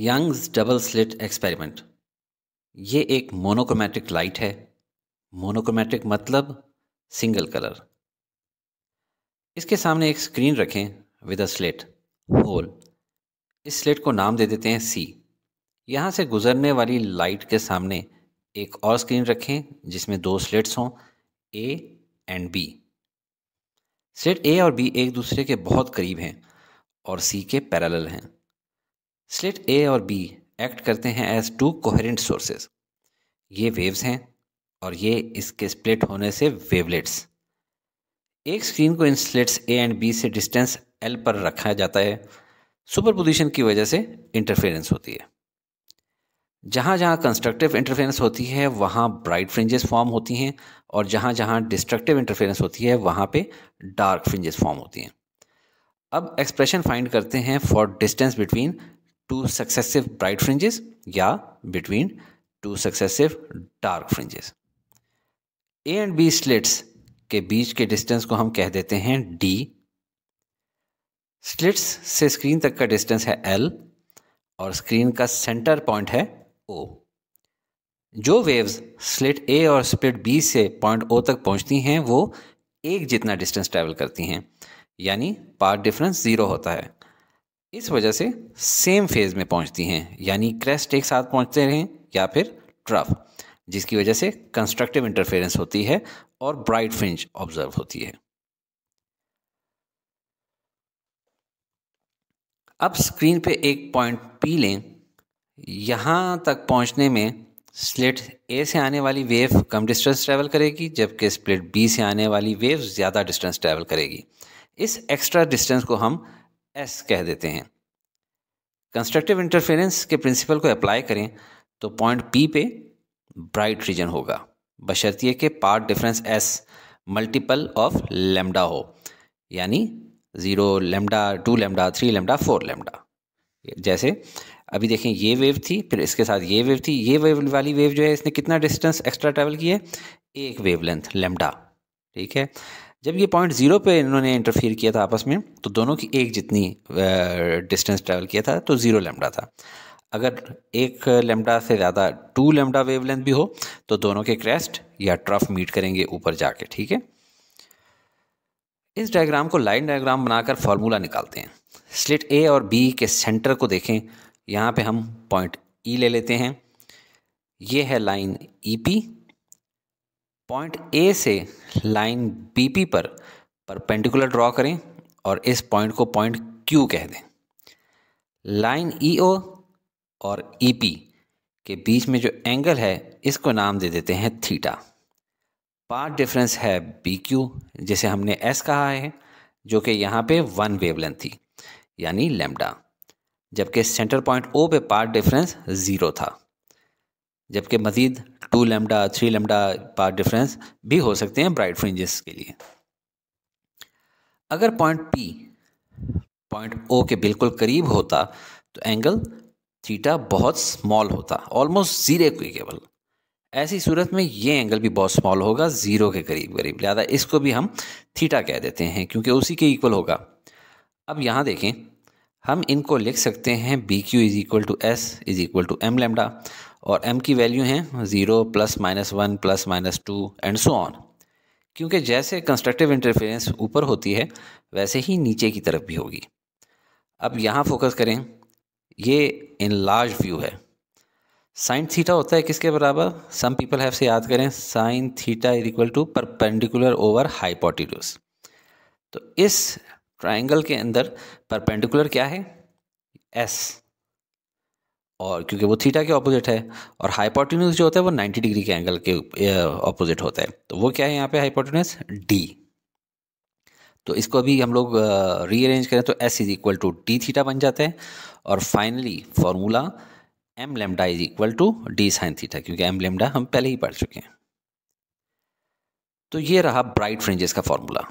Young's double slit experiment ये एक monochromatic light है मोनोक्रोमेटिक मतलब सिंगल कलर इसके सामने एक स्क्रीन रखें विद अ स्लेट होल इस स्लेट को नाम दे देते हैं सी यहाँ से गुजरने वाली लाइट के सामने एक और स्क्रीन रखें जिसमें दो स्लेट्स हों A and B slit A और बी एक दूसरे के बहुत करीब हैं और सी के पैरेलल हैं स्लिट ए और बी एक्ट करते हैं एज टू कोहरेंट सोर्सेज ये वेव्स हैं और ये इसके स्प्लिट होने से वेवलेट्स एक स्क्रीन को इन स्लिट्स ए एंड बी से डिस्टेंस एल पर रखा जाता है सुपर पोजिशन की वजह से इंटरफेरेंस होती है जहाँ जहाँ कंस्ट्रक्टिव इंटरफेरेंस होती है वहाँ ब्राइट फ्रिंजेस फॉर्म होती हैं और जहाँ जहाँ डिस्ट्रक्टिव इंटरफेरेंस होती है वहाँ पे डार्क फ्रिंजेस फॉर्म होती हैं अब एक्सप्रेशन फाइंड करते हैं for distance between two successive bright fringes या between two successive dark fringes A and B slits के बीच के डिस्टेंस को हम कह देते हैं डी स्लिट्स से स्क्रीन तक का डिस्टेंस है एल और स्क्रीन का सेंटर पॉइंट है ओ जो वेव्स स्लिट ए और स्लिट बी से पॉइंट ओ तक पहुंचती हैं वो एक जितना डिस्टेंस ट्रैवल करती हैं यानी पार्ट डिफरेंस ज़ीरो होता है इस वजह से सेम फेज में पहुंचती हैं यानी क्रेस्ट एक साथ पहुंचते रहें या फिर ट्रफ जिसकी वजह से कंस्ट्रक्टिव इंटरफेरेंस होती है और ब्राइट फिंच ऑब्जर्व होती है अब स्क्रीन पे एक पॉइंट पी लें यहाँ तक पहुँचने में स्लिट ए से आने वाली वेव कम डिस्टेंस ट्रैवल करेगी जबकि स्प्लिट बी से आने वाली वेव ज़्यादा डिस्टेंस ट्रैवल करेगी इस एक्स्ट्रा डिस्टेंस को हम एस कह देते हैं कंस्ट्रक्टिव इंटरफेरेंस के प्रिंसिपल को अप्लाई करें तो पॉइंट पी पे ब्राइट रीजन होगा है कि path difference as multiple of lambda हो यानी zero lambda two lambda three lambda four lambda जैसे अभी देखें ये वेव थी फिर इसके साथ ये वेव थी ये वेव वाली वेव जो है इसने कितना डिस्टेंस एक्स्ट्रा ट्रेवल किया है एक वेव लेंथ लेमडा ठीक है जब ये पॉइंट ज़ीरो पे इन्होंने इंटरफियर किया था आपस में तो दोनों की एक जितनी डिस्टेंस ट्रैवल किया था तो ज़ीरो लेमडा था अगर एक लेमडा से ज़्यादा टू लेमडा वेवलेंथ भी हो तो दोनों के क्रेस्ट या ट्रफ मीट करेंगे ऊपर जाके ठीक है इस डायग्राम को लाइन डायग्राम बनाकर फार्मूला निकालते हैं स्लिट ए और बी के सेंटर को देखें यहाँ पे हम पॉइंट ई e ले लेते हैं ये है line E P point A से लाइन बी पी पर परपेंडिकुलर ड्रॉ करें और इस पॉइंट को पॉइंट क्यू कह दें लाइन ई e ओ और ई e पी के बीच में जो एंगल है इसको नाम दे देते हैं थीटा पार्ट डिफरेंस है बी क्यू जिसे हमने एस कहा है जो कि यहाँ पे वन वेवलेंथ थी यानी लेमडा जबकि सेंटर पॉइंट ओ पे पार्ट डिफरेंस ज़ीरो था जबकि मज़ीद two lambda three lambda path difference भी हो सकते हैं ब्राइट फ्रिंजेस के लिए अगर पॉइंट पी पॉइंट ओ के बिल्कुल करीब होता तो एंगल थीटा बहुत स्मॉल होता ऑलमोस्ट ज़ीरो के केवल ऐसी सूरत में ये एंगल भी बहुत स्मॉल होगा ज़ीरो के करीब करीब लिहाजा इसको भी हम थीटा कह देते हैं क्योंकि उसी के इक्वल होगा अब यहाँ देखें हम इनको लिख सकते हैं B Q is equal to S is equal to M lambda और m की वैल्यू हैं zero plus minus one plus minus two and so on क्योंकि जैसे कंस्ट्रक्टिव इंटरफेरेंस ऊपर होती है वैसे ही नीचे की तरफ भी होगी अब यहाँ फोकस करें ये इन लार्ज व्यू है साइन थीटा होता है किसके बराबर सम पीपल हैव से याद करें sine theta is equal to perpendicular over hypotenuse तो इस ट्राइंगल के अंदर परपेंडिकुलर क्या है एस और क्योंकि वो थीटा के ऑपोजिट है और हाइपोटिनस जो होता है वो 90 डिग्री के एंगल के ऑपोजिट होता है तो वो क्या है यहाँ पे हाइपोटिनस डी तो इसको अभी हम लोग रीअरेंज करें तो S is equal to D theta बन जाता है और finally formula M lambda is equal to D sine theta क्योंकि एम लेमडा हम पहले ही पढ़ चुके हैं तो ये रहा ब्राइट फ्रेंजेस का फॉर्मूला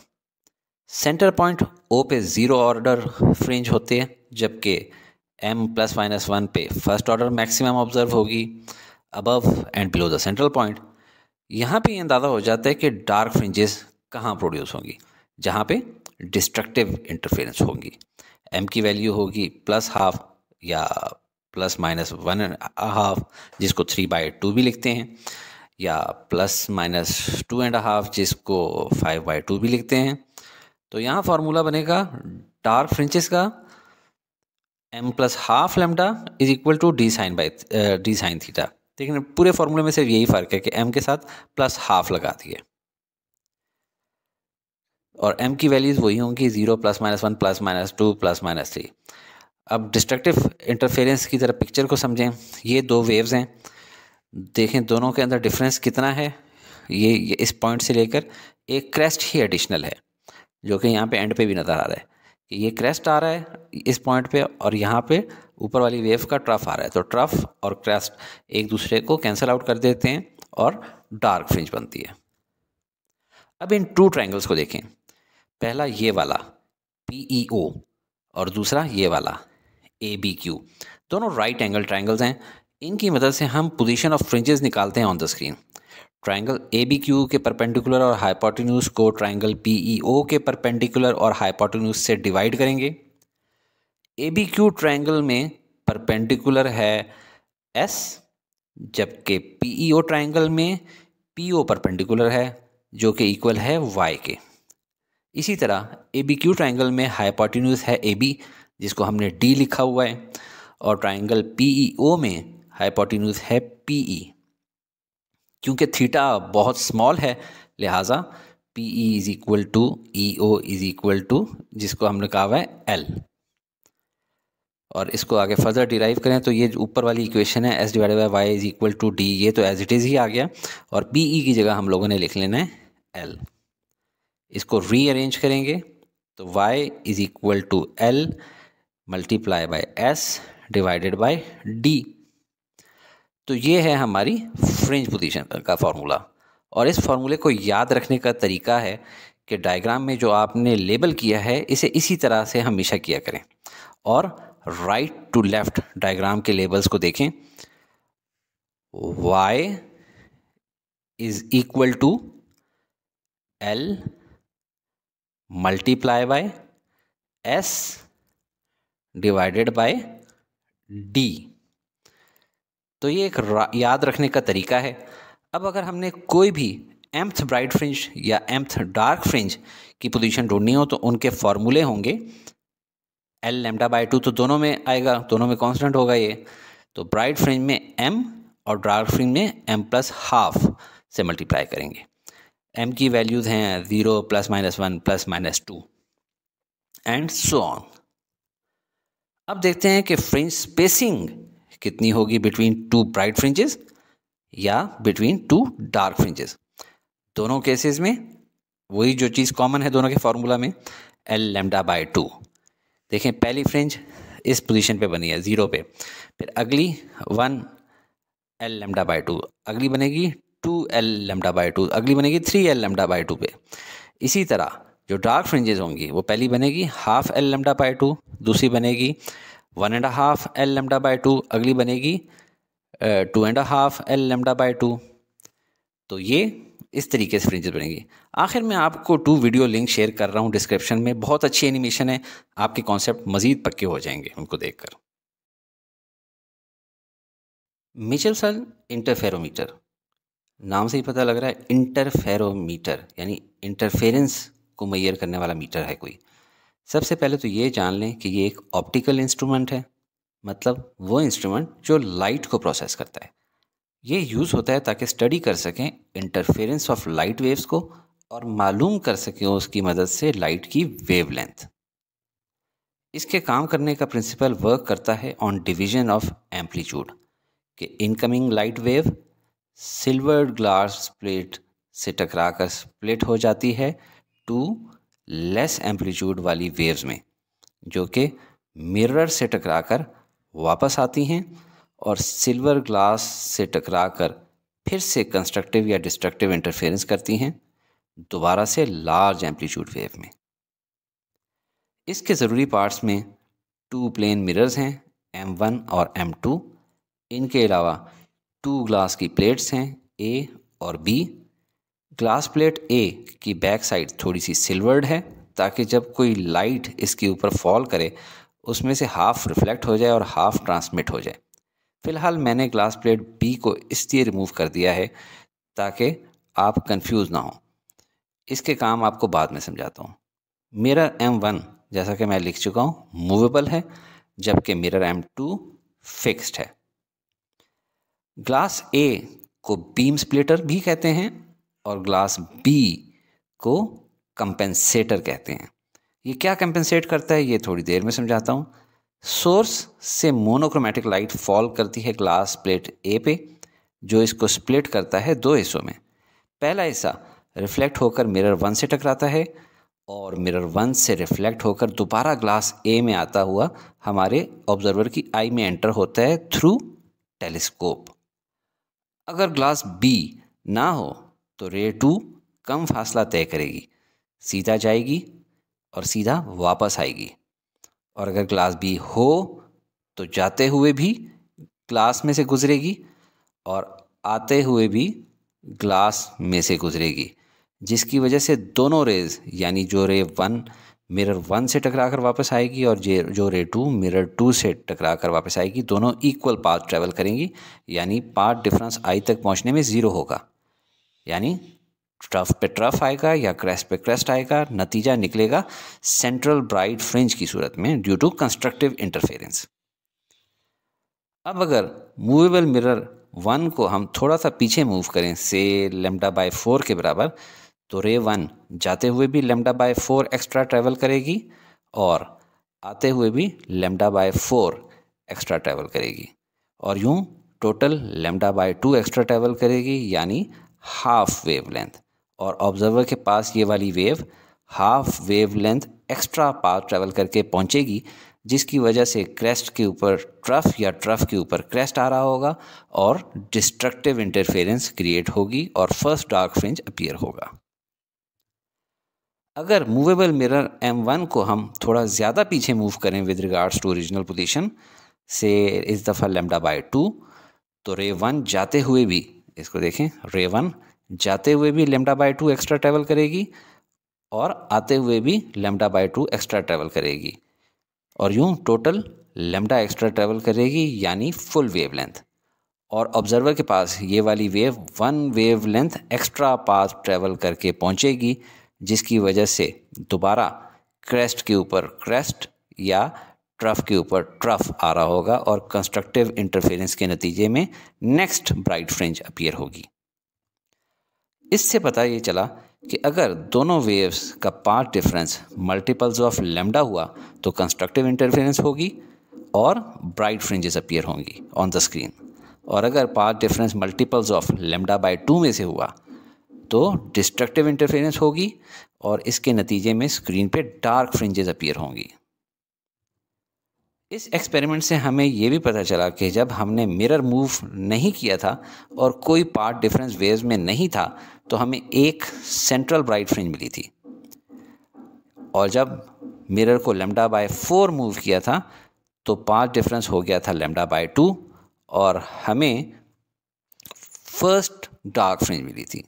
सेंटर पॉइंट ओ पे ज़ीरो ऑर्डर फ्रेंज होते हैं जबकि एम प्लस माइनस वन पे फर्स्ट ऑर्डर मैक्सिमम ऑब्जर्व होगी above and below the central point यहाँ पे अंदाज़ा हो जाता है कि डार्क फ्रिंजेस कहाँ प्रोड्यूस होंगी जहाँ पे डिस्ट्रक्टिव इंटरफेरेंस होगी एम की वैल्यू होगी प्लस हाफ या plus minus one and half जिसको थ्री बाई टू भी लिखते हैं या plus minus two and half जिसको फाइव बाई टू भी लिखते हैं तो यहाँ फार्मूला बनेगा डार्क फ्रिंचेस का M plus half lambda is equal to D sine by D sine theta ठीक है पूरे फॉर्मूले में सिर्फ यही फ़र्क है कि एम के साथ प्लस हाफ लगा दिए और एम की वैल्यूज़ वही होंगी zero plus minus one plus minus two plus minus three अब डिस्ट्रक्टिव इंटरफेरेंस की तरह पिक्चर को समझें ये दो वेव्स हैं देखें दोनों के अंदर डिफरेंस कितना है ये, ये इस पॉइंट से लेकर एक क्रेस्ट ही एडिशनल है जो कि यहाँ पे एंड पे भी नज़र आ रहा है कि ये क्रेस्ट आ रहा है इस पॉइंट पे और यहाँ पे ऊपर वाली वेव का ट्रफ आ रहा है तो ट्रफ और क्रेस्ट एक दूसरे को कैंसिल आउट कर देते हैं और डार्क फ्रिंज बनती है अब इन टू ट्रायंगल्स को देखें पहला ये वाला पी ई ओ और दूसरा ये वाला ए बी क्यू दोनों राइट एंगल ट्रायंगल्स हैं इनकी मदद से हम पोजीशन ऑफ फ्रिंजेस निकालते हैं on the screen triangle A B Q के परपेंडिकुलर और हाइपोटेन्यूज को triangle P E e O के परपेंडिकुलर और हाइपोटेन्यूज से डिवाइड करेंगे ए बी क्यू ट्राइंगल में परपेंडिकुलर है एस जबकि P E e O triangle में पी ओ परपेंडिकुलर है जो कि इक्वल है वाई के इसी तरह ए बी क्यू ट्राइंगल में हाइपोटेन्यूज है ए बी जिसको हमने डी लिखा हुआ है और triangle P E e O में हाइपोटेन्यूज है पी ई क्योंकि थीटा बहुत स्मॉल है लिहाजा P E is equal to E O is equal to जिसको हमने कहा हुआ है एल और इसको आगे फर्दर डिराइव करें तो ये ऊपर वाली इक्वेशन है S divide by Y is equal to D ये तो एज इट इज़ ही आ गया और पी ई e की जगह हम लोगों ने लिख लेना है एल इसको रीअरेंज करेंगे तो Y is equal to L multiply by S divided by D तो ये है हमारी फ्रिंज पोजीशन का फार्मूला और इस फार्मूले को याद रखने का तरीका है कि डायग्राम में जो आपने लेबल किया है इसे इसी तरह से हमेशा किया करें और राइट टू लेफ़्ट डायग्राम के लेबल्स को देखें y is equal to l multiply by s divided by D तो ये एक याद रखने का तरीका है अब अगर हमने कोई भी एम्थ ब्राइट फ्रिंज या एम्थ डार्क फ्रिंज की पोजीशन ढूंढनी हो तो उनके फॉर्मूले होंगे एल लेमडा बाई टू तो दोनों में आएगा दोनों में कॉन्सटेंट होगा ये तो ब्राइट फ्रिंज में एम और डार्क फ्रिंज में एम प्लस हाफ से मल्टीप्लाई करेंगे एम की वैल्यूज़ हैं zero plus minus one plus minus two and so on अब देखते हैं कि फ्रिंज स्पेसिंग कितनी होगी बिटवीन टू ब्राइट फ्रिंजेस या बिटवीन टू डार्क फ्रिंजेस दोनों केसेस में वही जो चीज़ कॉमन है दोनों के फार्मूला में एल लेमडा बाय टू देखें पहली फ्रिंज इस पोजीशन पे बनी है ज़ीरो पे फिर अगली one L lambda by two अगली बनेगी two L lambda by two अगली बनेगी three L lambda by two पे इसी तरह जो डार्क फ्रिंजेस होंगी वो पहली बनेगी half L lambda by two दूसरी बनेगी one and half L lambda by two अगली बनेगी two and half L lambda by two तो ये इस तरीके से फ्रिंजेस बनेंगी आखिर में आपको टू वीडियो लिंक शेयर कर रहा हूँ डिस्क्रिप्शन में बहुत अच्छी एनिमेशन है आपके कॉन्सेप्ट मज़ीद पक्के हो जाएंगे उनको देखकर मिचल सर इंटरफेरोमीटर नाम से ही पता लग रहा है इंटरफेरोमीटर यानी इंटरफेरेंस को मैयर करने वाला मीटर है कोई सबसे पहले तो ये जान लें कि ये एक ऑप्टिकल इंस्ट्रूमेंट है मतलब वो इंस्ट्रूमेंट जो लाइट को प्रोसेस करता है ये यूज़ होता है ताकि स्टडी कर सकें इंटरफेरेंस ऑफ लाइट वेव्स को और मालूम कर सकें उसकी मदद से लाइट की लेंथ इसके काम करने का प्रिंसिपल वर्क करता है ऑन डिवीजन ऑफ एम्पलीट्यूड कि incoming light wave silver glass plate से टकराकर स्प्लिट हो जाती है टू लेस एम्पलीट्यूड वाली वेव्स में जो कि मिरर से टकराकर वापस आती हैं और सिल्वर ग्लास से टकराकर फिर से कंस्ट्रक्टिव या डिस्ट्रक्टिव इंटरफेरेंस करती हैं दोबारा से लार्ज एम्पलीट्यूड वेव में इसके ज़रूरी पार्ट्स में two plane mirrors M one वन और एम टू इनके अलावा टू ग्लास की प्लेट्स हैं ए और बी ग्लास प्लेट ए की बैक साइड थोड़ी सी सिल्वर्ड है ताकि जब कोई लाइट इसके ऊपर फॉल करे उसमें से हाफ रिफ्लेक्ट हो जाए और हाफ ट्रांसमिट हो जाए फ़िलहाल मैंने ग्लास प्लेट बी को इसलिए रिमूव कर दिया है ताकि आप कंफ्यूज ना हो इसके काम आपको बाद में समझाता हूँ मिरर एम वन जैसा कि मैं लिख चुका हूँ मूवेबल है जबकि मिरर एम टू फिक्स्ड है ग्लास ए को बीम स्प्लिटर भी कहते हैं और ग्लास बी को कंपेंसेटर कहते हैं ये क्या कंपेंसेट करता है ये थोड़ी देर में समझाता हूँ सोर्स से मोनोक्रोमेटिक लाइट फॉल करती है ग्लास प्लेट ए पे जो इसको स्प्लिट करता है दो हिस्सों में पहला हिस्सा रिफ्लेक्ट होकर मिरर वन से टकराता है और मिरर वन से रिफ्लेक्ट होकर दोबारा ग्लास ए में आता हुआ हमारे ऑब्जर्वर की आई में एंटर होता है थ्रू टेलीस्कोप अगर ग्लास बी ना हो तो रे टू कम फासला तय करेगी सीधा जाएगी और सीधा वापस आएगी और अगर क्लास बी हो तो जाते हुए भी क्लास में से गुजरेगी और आते हुए भी ग्लास में से गुजरेगी जिसकी वजह से दोनों रेज यानी जो रे वन मिरर वन से टकरा कर वापस आएगी और जे जो रे टू मिरर टू से टकरा कर वापस आएगी दोनों इक्वल पाथ ट्रैवल करेंगी यानी पाथ डिफरेंस आई तक पहुंचने में ज़ीरो होगा यानी ट्रफ पे ट्रफ आएगा या क्रेस्ट पे क्रेस्ट आएगा नतीजा निकलेगा सेंट्रल ब्राइट फ्रिंज की सूरत में ड्यू टू कंस्ट्रक्टिव इंटरफेरेंस अब अगर मूवेबल मिरर वन को हम थोड़ा सा पीछे मूव करें से लेमडा बाय फोर के बराबर तो रे वन जाते हुए भी lambda by four extra travel करेगी और आते हुए भी lambda by four extra travel करेगी और यूँ total lambda by two extra travel करेगी यानी हाफ वेव लेंथ और ऑब्जर्वर के पास ये वाली wave half wave length extra path travel करके पहुंचेगी जिसकी वजह से क्रेस्ट के ऊपर ट्रफ या ट्रफ के ऊपर क्रेस्ट आ रहा होगा और डिस्ट्रक्टिव इंटरफेरेंस क्रिएट होगी और फर्स्ट डार्क फ्रिंज अपीयर होगा अगर मूवेबल मिरर M1 को हम थोड़ा ज़्यादा पीछे मूव करें with regards to original position से इस दफ़ा लेमडा बाय टू तो रे वन जाते हुए भी इसको देखें रे वन जाते हुए भी lambda by two extra travel करेगी और आते हुए भी lambda by two extra travel करेगी और यूँ टोटल लेमडा एक्स्ट्रा ट्रैवल करेगी यानी फुल वेव लेंथ और ऑब्जर्वर के पास ये वाली wave one wave length extra path travel करके पहुँचेगी जिसकी वजह से दोबारा क्रेस्ट के ऊपर क्रेस्ट या ट्रफ के ऊपर ट्रफ आ रहा होगा और कंस्ट्रक्टिव इंटरफेरेंस के नतीजे में नेक्स्ट ब्राइट फ्रिंज अपीयर होगी इससे पता ये चला कि अगर दोनों वेव्स का path difference multiples of lambda हुआ तो कंस्ट्रक्टिव इंटरफेरेंस होगी और bright fringes appear on the the स्क्रीन और अगर path difference multiples of lambda by two में से हुआ तो डिस्ट्रक्टिव इंटरफेरेंस होगी और इसके नतीजे में स्क्रीन पे डार्क फ्रिंजेस अपीयर होंगी इस एक्सपेरिमेंट से हमें ये भी पता चला कि जब हमने मिरर मूव नहीं किया था और कोई पार्ट डिफरेंस वेव्स में नहीं था तो हमें एक सेंट्रल ब्राइट फ्रिंज मिली थी और जब मिरर को लेमडा बाय फोर मूव किया था तो पार्ट डिफरेंस हो गया था लेमडा बाय टू और हमें फर्स्ट डार्क फ्रिंज मिली थी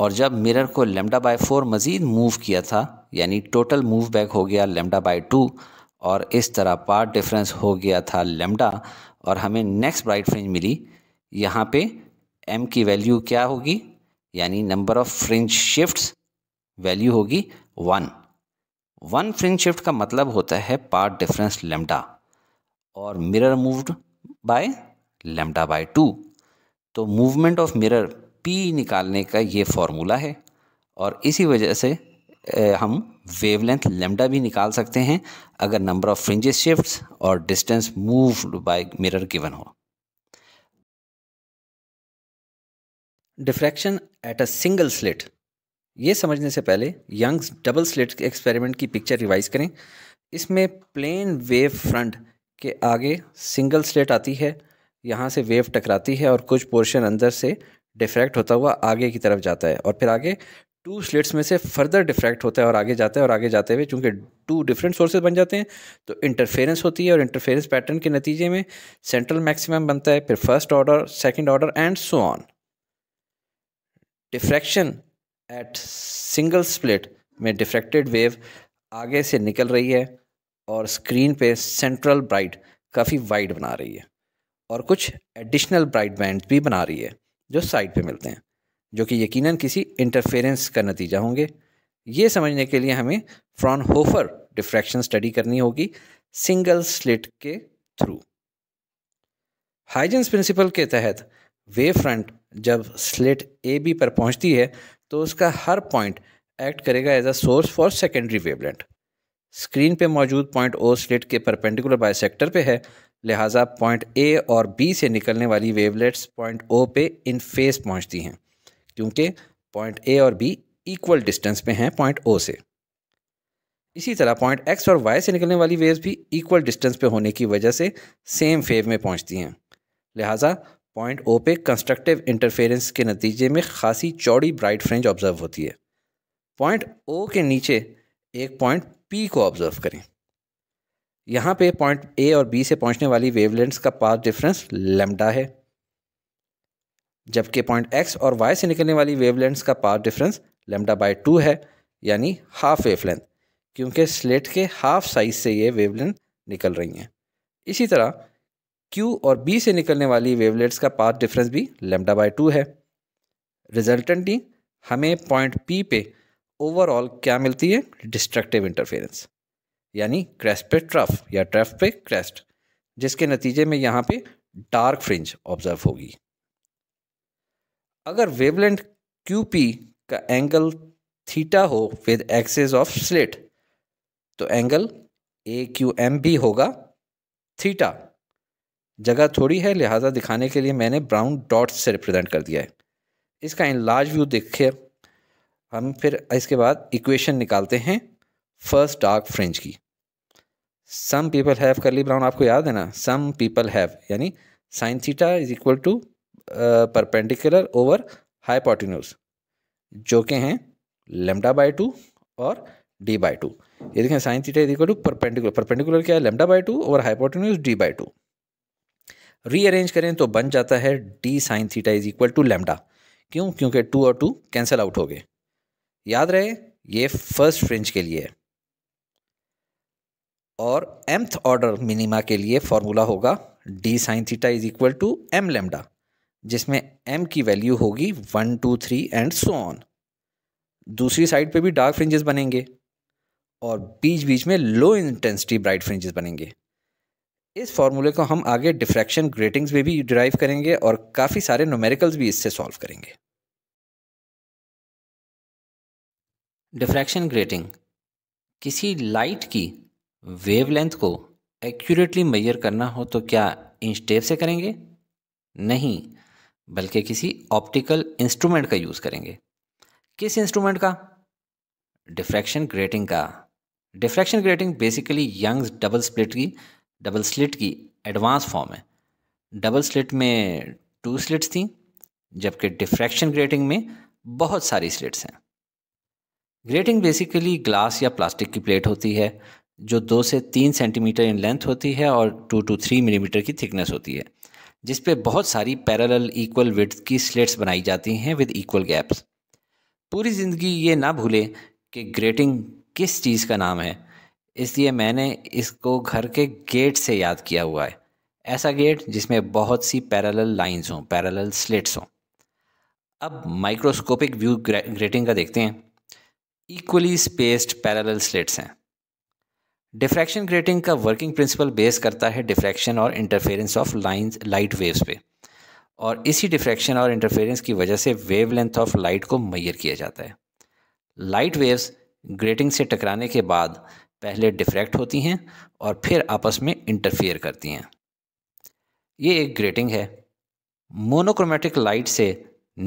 और जब मिरर को लेमडा बाई फोर मज़ीद मूव किया था यानी टोटल मूव बैक हो गया लेमडा बाई टू और इस तरह पार्ट डिफरेंस हो गया था लेमडा और हमें नेक्स्ट ब्राइट फ्रिंज मिली यहाँ पे एम की वैल्यू क्या होगी यानी number of fringe shifts value होगी वन वन फ्रिंज शिफ्ट का मतलब होता है पार्ट डिफरेंस लेमडा और mirror moved by lambda by two तो मूवमेंट ऑफ मिरर पी निकालने का ये फार्मूला है और इसी वजह से हम वेवलेंथ लेमडा भी निकाल सकते हैं अगर नंबर ऑफ फ्रिंजेस शिफ्ट्स और distance moved by mirror given हो diffraction at a single slit ये समझने से पहले यंग्स डबल स्लिट एक्सपेरिमेंट की पिक्चर रिवाइज करें इसमें प्लेन वेव फ्रंट के आगे सिंगल स्लेट आती है यहाँ से वेव टकराती है और कुछ पोर्शन अंदर से डिफ्रैक्ट होता हुआ आगे की तरफ जाता है और फिर आगे टू स्लिट्स में से फर्दर डिफ्रैक्ट होता है और आगे जाता है और आगे जाते हुए चूँकि टू डिफरेंट सोर्सेज बन जाते हैं तो इंटरफेरेंस होती है और इंटरफेरेंस पैटर्न के नतीजे में सेंट्रल मैक्सिमम बनता है फिर first order second order and so on diffraction at single split में डिफ्रैक्टेड वेव आगे से निकल रही है और स्क्रीन पे सेंट्रल ब्राइट काफ़ी वाइड बना रही है और कुछ एडिशनल ब्राइट बैंड भी बना रही है जो साइट पे मिलते हैं जो कि यकीनन किसी इंटरफेरेंस का नतीजा होंगे ये समझने के लिए हमें फ्रॉन होफर डिफ्रैक्शन स्टडी करनी होगी सिंगल स्लिट के थ्रू हाइजेंस प्रिंसिपल के तहत वे फ्रंट जब स्लिट ए बी पर पहुंचती है तो उसका हर पॉइंट एक्ट करेगा as a source for secondary wavelet screen पे मौजूद पॉइंट ओ स्लिट के परपेंडिकुलर बायसेक्टर पे है लिहाजा पॉइंट ए और बी से निकलने वाली वेवलेट्स पॉइंट ओ पे इन फेस पहुंचती हैं क्योंकि पॉइंट ए और बी इक्वल डिस्टेंस पे हैं पॉइंट ओ से इसी तरह पॉइंट एक्स और वाई से निकलने वाली वेव्स भी इक्वल डिस्टेंस पे होने की वजह से सेम फेव में पहुंचती हैं लिहाजा पॉइंट ओ पे कंस्ट्रक्टिव इंटरफेरेंस के नतीजे में खासी चौड़ी ब्राइट फ्रेंज ऑब्जर्व होती है पॉइंट ओ के नीचे एक पॉइंट पी को ऑब्जर्व करें यहाँ पे पॉइंट ए और बी से पहुँचने वाली वेवलेंथ्स का पाथ डिफरेंस लेमडा है जबकि पॉइंट एक्स और वाई से निकलने वाली वेवलेंथ्स का path difference lambda by two है यानी हाफ वेव लेंथ क्योंकि स्लेट के हाफ साइज से ये वेवलेंथ निकल रही हैं इसी तरह क्यू और बी से निकलने वाली वेवलेट्स का पाथ डिफरेंस भी लेमडा बाई टू है रिजल्टेंटली हमें पॉइंट पी पे ओवरऑल क्या मिलती है डिस्ट्रक्टिव इंटरफेरेंस यानी क्रेस्ट पे ट्रफ या ट्रफ पे क्रेस्ट जिसके नतीजे में यहाँ पे डार्क फ्रिंज ऑब्जर्व होगी अगर वेवलेंथ क्यू पी का एंगल थीटा हो विद एक्सेस ऑफ स्लिट तो एंगल ए क्यू एम भी होगा थीटा जगह थोड़ी है लिहाजा दिखाने के लिए मैंने ब्राउन डॉट्स से रिप्रेजेंट कर दिया है इसका इन लार्ज व्यू देखे हम फिर इसके बाद इक्वेशन निकालते हैं फर्स्ट डार्क फ्रिंज की some people have curly brown आपको याद है ना सम पीपल हैव यानी sine theta is equal to perpendicular over hypotenuse जो के हैं लेमडा बाई टू और डी बाई टू ये देखें sine theta is equal to perpendicular perpendicular क्या है लेमडा बाई टू और hypotenuse D by two rearrange करें तो बन जाता है D sine theta is equal to lambda क्यों क्योंकि टू और टू कैंसिल आउट हो गए याद रहे ये फर्स्ट फ्रेंच के लिए है और एम्थ ऑर्डर मिनिमा के लिए फॉर्मूला होगा D sine theta is equal to M lambda जिसमें एम की वैल्यू होगी one two three and so on दूसरी साइड पे भी डार्क फ्रिंजेस बनेंगे और बीच बीच में लो इंटेंसिटी ब्राइट फ्रिंजेस बनेंगे इस फॉर्मूले को हम आगे डिफ्रैक्शन ग्रेटिंग्स में भी डिराइव करेंगे और काफ़ी सारे नोमेरिकल्स भी इससे सॉल्व करेंगे डिफ्रैक्शन ग्रेटिंग किसी लाइट की वेवलेंथ को एक्यूरेटली मेजर करना हो तो क्या इंच टेप से करेंगे नहीं बल्कि किसी ऑप्टिकल इंस्ट्रूमेंट का यूज़ करेंगे किस इंस्ट्रूमेंट का डिफ्रैक्शन ग्रेटिंग का diffraction grating basically Young's double split की डबल स्लिट की एडवांस फॉर्म है डबल स्लिट में टू स्लिट्स थी जबकि डिफ्रैक्शन ग्रेटिंग में बहुत सारी स्लिट्स हैं ग्रेटिंग बेसिकली ग्लास या प्लास्टिक की प्लेट होती है जो दो से तीन सेंटीमीटर इन लेंथ होती है और टू टू थ्री मिलीमीटर की थिकनेस होती है जिस पे बहुत सारी पैरेलल इक्वल विड्थ की स्लेट्स बनाई जाती हैं विद इक्वल गैप्स पूरी ज़िंदगी ये ना भूले कि ग्रेटिंग किस चीज़ का नाम है इसलिए मैंने इसको घर के गेट से याद किया हुआ है ऐसा गेट जिसमें बहुत सी पैरेलल लाइंस हों पैरेलल स्लेट्स हों अब माइक्रोस्कोपिक व्यू ग्रेटिंग का देखते हैं इक्वली स्पेस्ड पैरेलल स्लेट्स हैं डिफ्रैक्शन ग्रेटिंग का वर्किंग प्रिंसिपल बेस करता है डिफ्रैक्शन और interference of lines light waves पे और इसी डिफ्रैक्शन और इंटरफेरेंस की वजह से वेव लेंथ ऑफ लाइट को मैयर किया जाता है लाइट वेव्स ग्रेटिंग से टकराने के बाद पहले डिफ्रैक्ट होती हैं और फिर आपस में इंटरफेयर करती हैं ये एक ग्रेटिंग है मोनोक्रोमेटिक लाइट से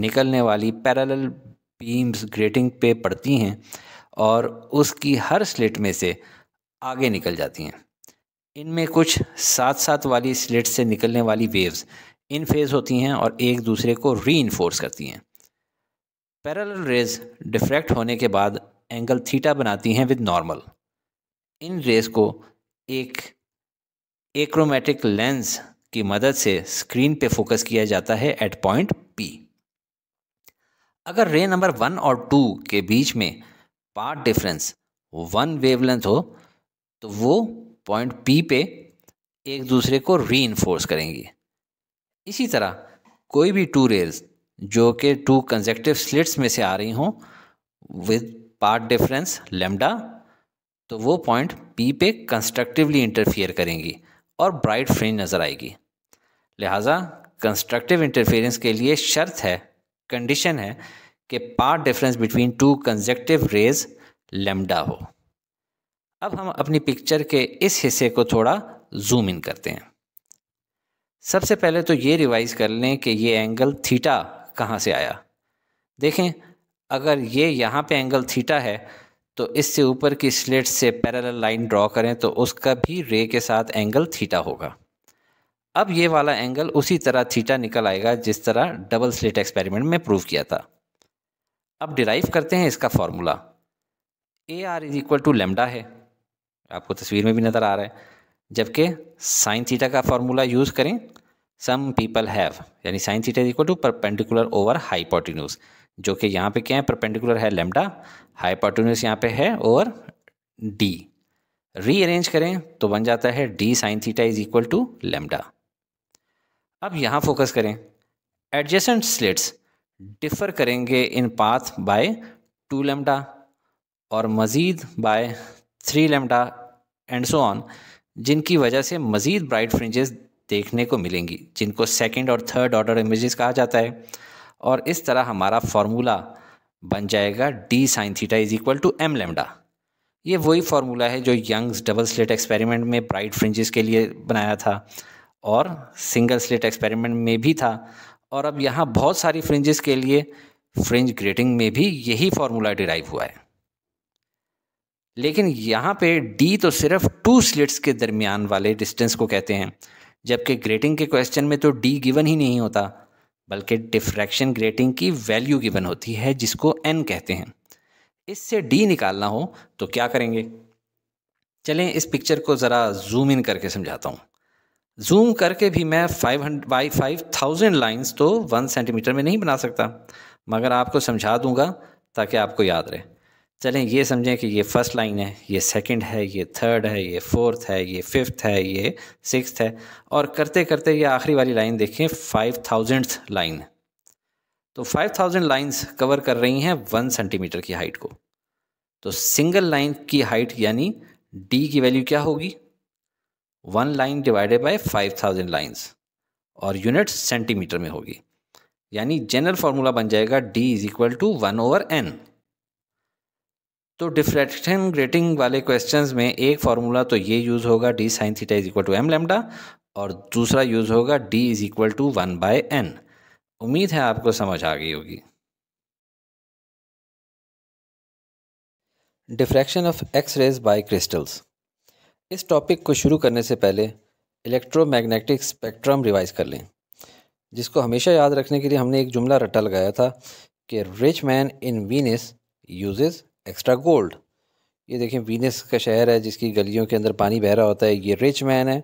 निकलने वाली पैरेलल बीम्स ग्रेटिंग पे पड़ती हैं और उसकी हर स्लिट में से आगे निकल जाती हैं इनमें कुछ साथ साथ वाली स्लिट से निकलने वाली वेव्स इन फेज होती हैं और एक दूसरे को री करती हैं पैरल रेज डिफ्रैक्ट होने के बाद एंगल थीटा बनाती हैं विद नॉर्मल इन रेज को एक एक्रोमेटिक लेंस की मदद से स्क्रीन पे फोकस किया जाता है एट पॉइंट पी अगर रे नंबर वन और टू के बीच में पार्ट डिफरेंस वन वेवलेंथ हो तो वो पॉइंट पी पे एक दूसरे को री करेंगी इसी तरह कोई भी टू रेल्स जो कि टू कंजेक्टिव स्लिट्स में से आ रही हों विद पार्ट डिफरेंस लेमडा तो वो पॉइंट पी पे कंस्ट्रक्टिवली इंटरफियर करेंगी और ब्राइट फ्रिंज नज़र आएगी लिहाजा कंस्ट्रक्टिव इंटरफेरेंस के लिए शर्त है कंडीशन है कि path difference between two consecutive rays lambda हो अब हम अपनी पिक्चर के इस हिस्से को थोड़ा जूम इन करते हैं सबसे पहले तो ये रिवाइज कर लें कि ये एंगल थीटा कहाँ से आया देखें अगर ये यहाँ पे एंगल थीटा है तो इससे ऊपर की स्लेट से पैरल लाइन ड्रॉ करें तो उसका भी रे के साथ एंगल थीटा होगा अब ये वाला एंगल उसी तरह थीटा निकल आएगा जिस तरह डबल स्लेट एक्सपेरिमेंट में प्रूव किया था अब डिराइव करते हैं इसका formula A R is equal to lambda है आपको तस्वीर में भी नज़र आ रहा है जबकि साइन थीटा का फार्मूला यूज़ करें सम पीपल हैव यानी sine theta equal to perpendicular over hypotenuse जो कि यहाँ पे क्या है परपेंडिकुलर है लेमडा हाइपोटिनूस यहाँ पे है ओवर डी रीअरेंज करें तो बन जाता है D sine theta is equal to lambda अब यहाँ फोकस करें एडजेसेंट स्लिट्स डिफर करेंगे in path by two lambda और मज़ीद by three lambda and so on जिनकी वजह से मज़ीद ब्राइट फ्रिंजेस देखने को मिलेंगी जिनको सेकेंड और थर्ड ऑर्डर इमेजेस कहा जाता है और इस तरह हमारा फार्मूला बन जाएगा D sine theta is equal to M lambda ये वही फार्मूला है जो यंग्स डबल स्लेट एक्सपेरिमेंट में ब्राइट फ्रिंजेस के लिए बनाया था और सिंगल स्लेट एक्सपेरिमेंट में भी था और अब यहाँ बहुत सारी फ्रिंजेस के लिए फ्रिंज ग्रेटिंग में भी यही फार्मूला डिराइव हुआ है लेकिन यहाँ पे डी तो सिर्फ टू स्लिट्स के दरमियान वाले डिस्टेंस को कहते हैं जबकि ग्रेटिंग के क्वेश्चन में तो डी गिवन ही नहीं होता बल्कि डिफ्रैक्शन ग्रेटिंग की वैल्यू गिवन होती है जिसको एन कहते हैं इससे डी निकालना हो तो क्या करेंगे चलें इस पिक्चर को ज़रा जूम इन करके समझाता हूँ जूम करके भी मैं five hundred by five thousand lines तो वन सेंटीमीटर में नहीं बना सकता मगर आपको समझा दूंगा ताकि आपको याद रहे चलें ये समझें कि ये फर्स्ट लाइन है ये सेकंड है ये थर्ड है ये फोर्थ है ये फिफ्थ है ये सिक्स है और करते करते ये आखिरी वाली लाइन देखें फाइव थाउजेंड लाइन तो फाइव थाउजेंड लाइन्स कवर कर रही हैं वन सेंटीमीटर की हाइट को तो सिंगल लाइन की हाइट यानी डी की वैल्यू क्या होगी one line divided by five thousand lines और यूनिट सेंटीमीटर में होगी यानी जनरल फार्मूला बन जाएगा D is equal to one over N तो डिफ्रैक्शन ग्रेटिंग वाले क्वेश्चंस में एक फार्मूला तो ये यूज़ होगा D sine theta is equal to M lambda और दूसरा यूज़ होगा D is equal to one by N उम्मीद है आपको समझ आ गई होगी diffraction of X rays by crystals इस टॉपिक को शुरू करने से पहले इलेक्ट्रोमैग्नेटिक स्पेक्ट्रम रिवाइज कर लें जिसको हमेशा याद रखने के लिए हमने एक जुमला रट्टा लगाया था कि rich man in Venus uses extra gold ये देखें वीनस का शहर है जिसकी गलियों के अंदर पानी बह रहा होता है ये रिच मैन है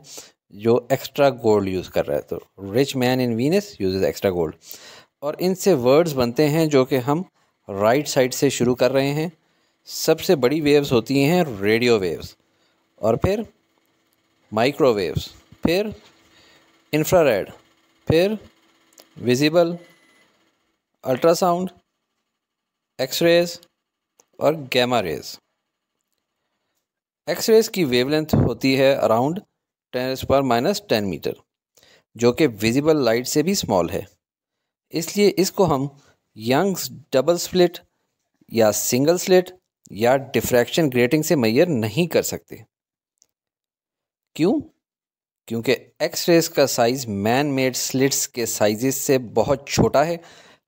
जो एक्स्ट्रा गोल्ड यूज़ कर रहा है तो rich man in Venus use extra gold और इनसे वर्ड्स बनते हैं जो कि हम राइट साइड से शुरू कर रहे हैं सबसे बड़ी वेव्स होती हैं रेडियो वेव्स और फिर माइक्रोवेव्स फिर इंफ्रारेड फिर विजिबल अल्ट्रासाउंड एक्सरेज और गैमा रेज एक्स रेज की वेवलेंथ होती है अराउंड टेन पर माइनस टेन मीटर जो कि विजिबल लाइट से भी स्मॉल है इसलिए इसको हम यंग्स डबल स्लिट या सिंगल स्लिट या डिफ्रैक्शन ग्रेटिंग से मैयर नहीं कर सकते क्यों क्योंकि एक्स रेज का साइज़ मैन मेड स्लिट्स के साइज़ से बहुत छोटा है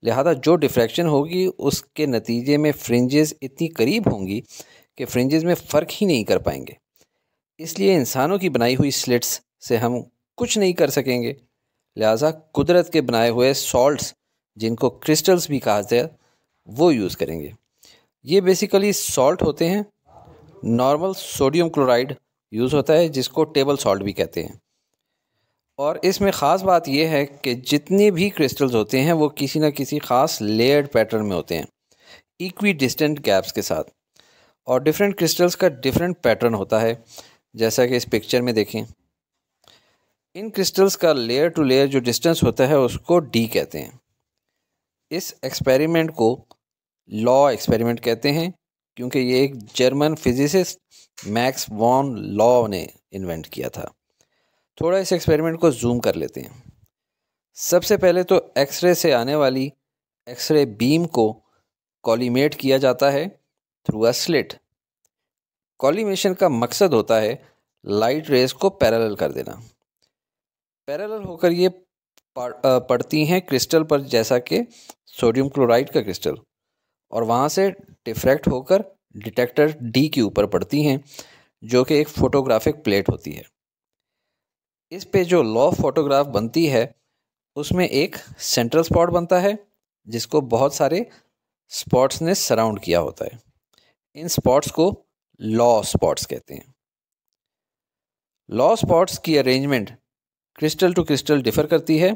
लिहाजा जो डिफ्रैक्शन होगी उसके नतीजे में फ्रिंजेस इतनी करीब होंगी कि फ्रिंजेस में फ़र्क ही नहीं कर पाएंगे इसलिए इंसानों की बनाई हुई स्लिट्स से हम कुछ नहीं कर सकेंगे लिहाजा कुदरत के बनाए हुए सॉल्ट्स जिनको क्रिस्टल्स भी कहा जाए वो यूज़ करेंगे ये बेसिकली सॉल्ट होते हैं नॉर्मल सोडियम क्लोराइड यूज़ होता है जिसको टेबल सॉल्ट भी कहते हैं और इसमें ख़ास बात यह है कि जितने भी क्रिस्टल्स होते हैं वो किसी ना किसी ख़ास लेयर्ड पैटर्न में होते हैं इक्वी डिस्टेंट गैप्स के साथ और डिफरेंट क्रिस्टल्स का डिफरेंट पैटर्न होता है जैसा कि इस पिक्चर में देखें इन क्रिस्टल्स का लेयर टू लेयर जो डिस्टेंस होता है उसको डी कहते हैं इस एक्सपेरिमेंट को लॉ एक्सपेरिमेंट कहते हैं क्योंकि ये एक German physicist Max von Laue ने इन्वेंट किया था थोड़ा इस एक्सपेरिमेंट को जूम कर लेते हैं सबसे पहले तो एक्सरे से आने वाली एक्सरे बीम को कॉलीमेट किया जाता है थ्रू अ स्लिट कॉलीमेशन का मकसद होता है लाइट रेज को पैरेलल कर देना पैरेलल होकर ये पड़ती हैं क्रिस्टल पर जैसा कि सोडियम क्लोराइड का क्रिस्टल और वहाँ से डिफ्रैक्ट होकर डिटेक्टर डी के ऊपर पड़ती हैं जो कि एक फोटोग्राफिक प्लेट होती है इस पे जो लॉ फोटोग्राफ बनती है उसमें एक सेंट्रल स्पॉट बनता है जिसको बहुत सारे स्पॉट्स ने सराउंड किया होता है इन स्पॉट्स को लॉ स्पॉट्स कहते हैं लॉ स्पॉट्स की arrangement crystal to crystal differ करती है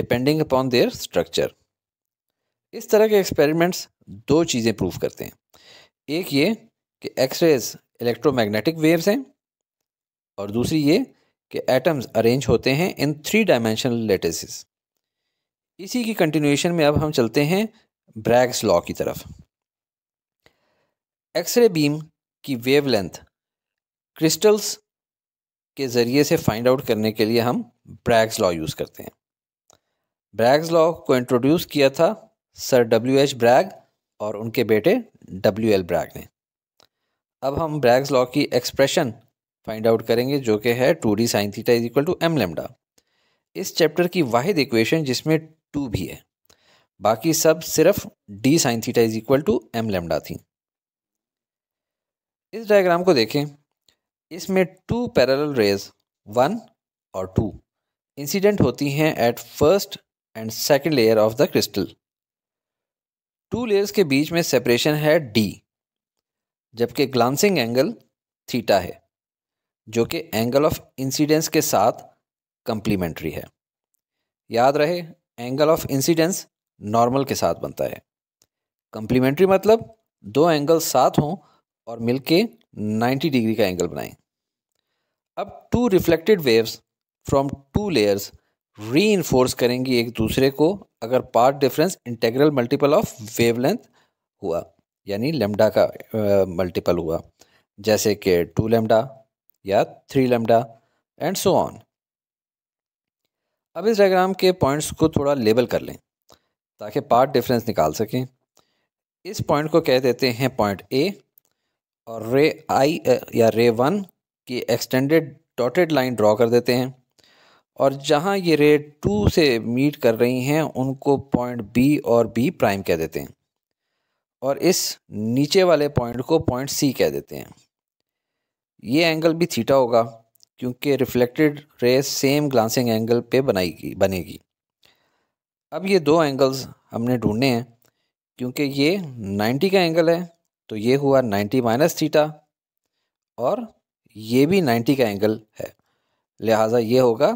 डिपेंडिंग अपॉन देयर स्ट्रक्चर इस तरह के एक्सपेरिमेंट्स दो चीज़ें प्रूव करते हैं एक ये कि एक्सरेज इलेक्ट्रोमैग्नेटिक वेव्स हैं और दूसरी ये के एटम्स अरेंज होते हैं इन थ्री डायमेंशनल लेटेसिस इसी की कंटिन्यूएशन में अब हम चलते हैं ब्रैग्स लॉ की तरफ एक्सरे बीम की वेवलेंथ क्रिस्टल्स के ज़रिए से फाइंड आउट करने के लिए हम ब्रैग्स लॉ यूज़ करते हैं ब्रैग्स लॉ को इंट्रोड्यूस किया था सर डब्ल्यू एच ब्रैग और उनके बेटे डब्ल्यू एल ब्रैग ने अब हम ब्रैग्स लॉ की एक्सप्रेशन फाइंड आउट करेंगे जो कि है two D sine theta is equal to M lambda इस चैप्टर की वाहिद इक्वेशन जिसमें टू भी है बाकी सब सिर्फ D sine theta is equal to M lambda थी इस डायग्राम को देखें इसमें टू पैरेलल रेज वन और टू इंसिडेंट होती हैं at first and second layer of the crystal two layers के बीच में सेपरेशन है डी जबकि ग्लांसिंग एंगल थीटा है जो कि एंगल ऑफ इंसिडेंस के साथ कंप्लीमेंट्री है याद रहे एंगल ऑफ इंसिडेंस नॉर्मल के साथ बनता है कंप्लीमेंट्री मतलब दो एंगल साथ हों और मिलके 90 डिग्री का एंगल बनाएं अब two reflected waves from two layers री करेंगी एक दूसरे को अगर path difference integral multiple of wavelength हुआ यानी लेमडा का मल्टीपल uh, हुआ जैसे कि टू लेमडा या three lambda and so on अब इस डायग्राम के पॉइंट्स को थोड़ा लेबल कर लें ताकि पार्ट डिफरेंस निकाल सकें इस पॉइंट को कह देते हैं पॉइंट ए और रे आई या रे वन की एक्सटेंडेड डॉटेड लाइन ड्रॉ कर देते हैं और जहां ये रे टू से मीट कर रही हैं उनको पॉइंट बी और बी प्राइम कह देते हैं और इस नीचे वाले पॉइंट को पॉइंट सी कह देते हैं ये एंगल भी थीटा होगा क्योंकि reflected ray same glancing angle पे बनाएगी बनेगी अब ये दो एंगल्स हमने ढूंढने हैं क्योंकि ये 90 का एंगल है तो ये हुआ 90 माइनस थीटा और ये भी 90 का एंगल है लिहाजा ये होगा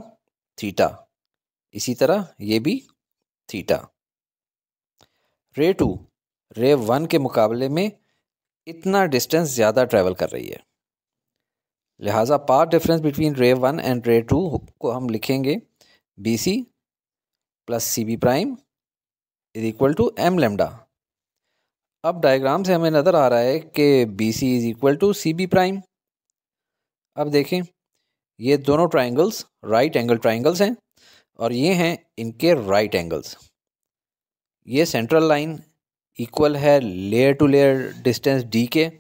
थीटा इसी तरह ये भी थीटा रे टू रे वन के मुकाबले में इतना डिस्टेंस ज़्यादा ट्रैवल कर रही है लिहाजा path difference between ray one and ray two को हम लिखेंगे B C plus C B prime is equal to M lambda अब डायग्राम से हमें नज़र आ रहा है कि B C is equal to C B prime अब देखें ये दोनों ट्राइंगल्स राइट एंगल ट्राइंगल्स हैं और ये हैं इनके राइट एंगल्स ये सेंट्रल लाइन इक्वल है layer to layer distance D के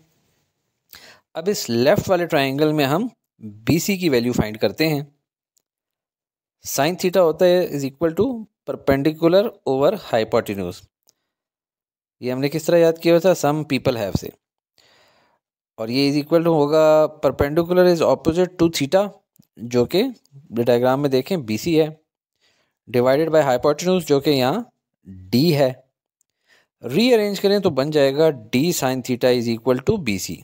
अब इस लेफ़्ट वाले ट्राइंगल में हम बी सी की वैल्यू फाइंड करते हैं साइन थीटा होता है is equal to perpendicular over hypotenuse ये हमने किस तरह याद किया था सम पीपल हैव से और ये इज इक्वल टू होगा perpendicular is opposite to theta जो कि डायग्राम में देखें बी सी है डिवाइडेड बाय हाइपोटिन्यूज जो कि यहाँ डी है रीअरेंज करें तो बन जाएगा D sine theta is equal to B C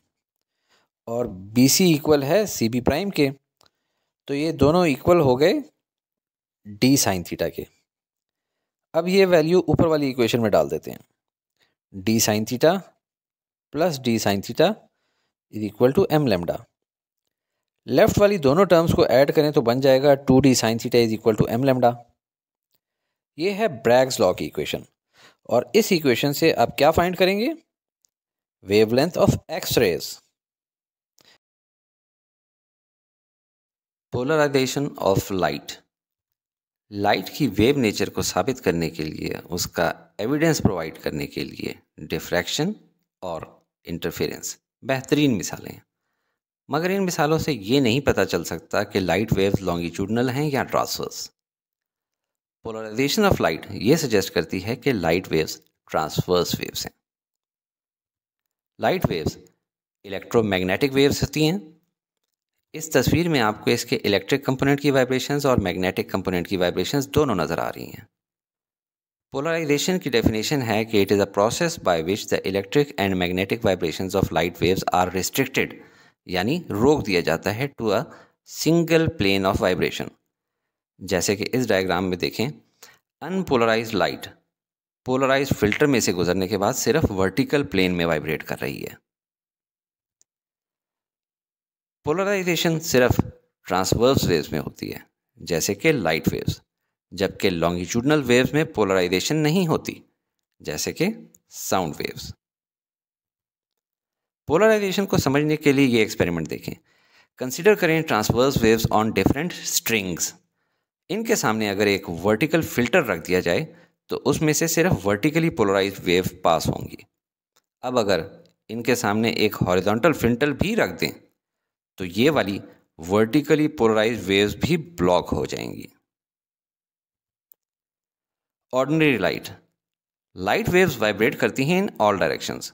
और बी सी इक्वल है सी बी प्राइम के तो ये दोनों इक्वल हो गए डी साइन थीटा के अब ये वैल्यू ऊपर वाली इक्वेशन में डाल देते हैं D sine theta plus D sine theta is equal to M lambda left वाली दोनों टर्म्स को ऐड करें तो बन जाएगा two D sine theta is equal to M lambda ये है ब्रैग्स लॉ की इक्वेशन और इस इक्वेशन से आप क्या फाइंड करेंगे wavelength of X rays polarisation of light light की वेव नेचर को साबित करने के लिए उसका एविडेंस प्रोवाइड करने के लिए डिफ्रैक्शन और इंटरफेरेंस बेहतरीन मिसालें हैं मगर इन मिसालों से ये नहीं पता चल सकता कि लाइट वेव्स लॉन्गिट्यूडनल हैं या ट्रांसवर्स पोलराइजेशन ऑफ लाइट ये सजेस्ट करती है कि लाइट वेव्स ट्रांसवर्स वेव्स हैं लाइट वेव्स इलेक्ट्रोमैग्नेटिक वेव्स होती हैं इस तस्वीर में आपको इसके इलेक्ट्रिक कंपोनेंट की वाइब्रेशंस और मैग्नेटिक कंपोनेंट की वाइब्रेशंस दोनों नज़र आ रही हैं पोलराइजेशन की डेफिनेशन है कि it is a process by which the electric and magnetic vibrations of light waves are restricted यानी रोक दिया जाता है to a single plane of vibration जैसे कि इस डायग्राम में देखें अनपोलराइज लाइट पोलराइज फिल्टर में से गुजरने के बाद सिर्फ वर्टिकल प्लेन में वाइब्रेट कर रही है पोलराइजेशन सिर्फ ट्रांसवर्स वेव्स में होती है जैसे कि लाइट वेव्स जबकि लॉन्गिट्यूडनल वेव्स में पोलराइजेशन नहीं होती जैसे कि साउंड वेव्स पोलराइजेशन को समझने के लिए ये एक्सपेरिमेंट देखें कंसिडर करें transverse waves on different strings इनके सामने अगर एक वर्टिकल फिल्टर रख दिया जाए तो उसमें से सिर्फ वर्टिकली पोलराइज वेव पास होंगी अब अगर इनके सामने एक हॉरिजॉन्टल फिल्टर भी रख दें तो ये वाली वर्टिकली पोलराइज वेव्स भी ब्लॉक हो जाएंगी ordinary light light waves vibrate करती हैं इन ऑल डायरेक्शंस